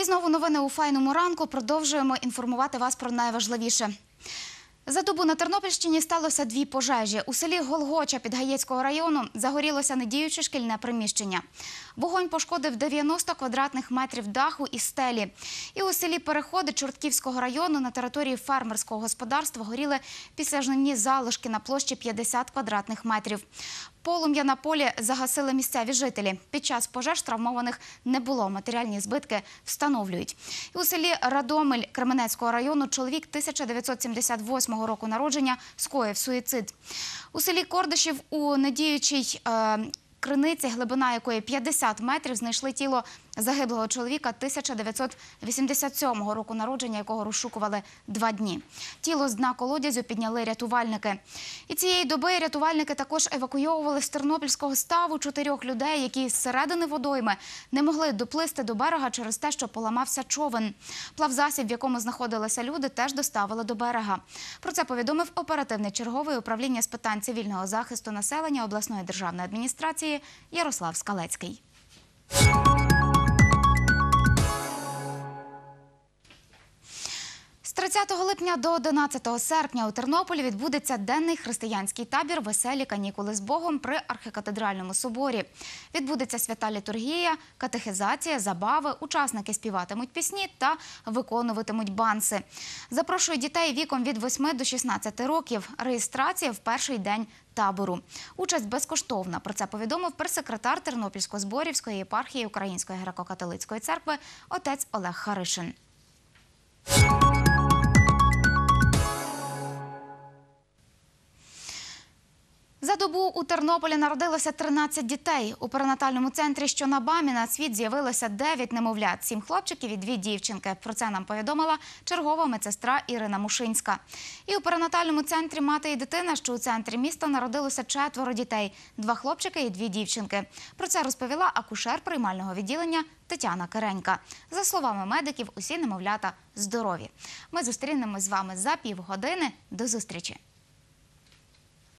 І знову новини у файному ранку. Продовжуємо інформувати вас про найважливіше. За добу на Тернопільщині сталося дві пожежі. У селі Голгоча під Гаєцького району загорілося недіюче шкільне приміщення. Вогонь пошкодив 90 квадратних метрів даху і стелі. І у селі Переходи Чортківського району на території фермерського господарства горіли післяжнені залишки на площі 50 квадратних метрів. Полум'я на полі загасили місцеві жителі. Під час пожеж травмованих не було. Матеріальні збитки встановлюють. І у селі Радомель Кременецького району чоловік 1978 року народження скоїв суїцид. У селі Кордишів у недіючій е, криниці, глибина якої 50 метрів, знайшли тіло загиблого чоловіка 1987 року народження, якого розшукували два дні. Тіло з дна колодязю підняли рятувальники. І цієї доби рятувальники також евакуйовували з тернопільського ставу чотирьох людей, які зсередини водойми не могли доплисти до берега через те, що поламався човен. Плавзасіб, в якому знаходилися люди, теж доставили до берега. Про це повідомив оперативний черговий управління з питань цивільного захисту населення обласної державної адміністрації Ярослав Скалецький. 30 липня до 11 серпня у Тернополі відбудеться денний християнський табір Веселі канікули з Богом при архікатедральному соборі. Відбудеться свята літургія, катехизація, забави. Учасники співатимуть пісні та виконуватимуть банси. Запрошують дітей віком від 8 до 16 років. Реєстрація в перший день табору. Участь безкоштовна. Про це повідомив прес-секретар Тернопільсько-зборівської єпархії Української греко-католицької церкви отець Олег Харишин. За добу у Тернополі народилося 13 дітей. У перинатальному центрі, що на Бамі, на світ з'явилося 9 немовлят, 7 хлопчиків і 2 дівчинки. Про це нам повідомила чергова медсестра Ірина Мушинська. І у перинатальному центрі мати і дитина, що у центрі міста народилося четверо дітей: два хлопчики і дві дівчинки. Про це розповіла акушер приймального відділення Тетяна Керенька. За словами медиків, усі немовлята здорові. Ми зустрінемось з вами за півгодини. До зустрічі.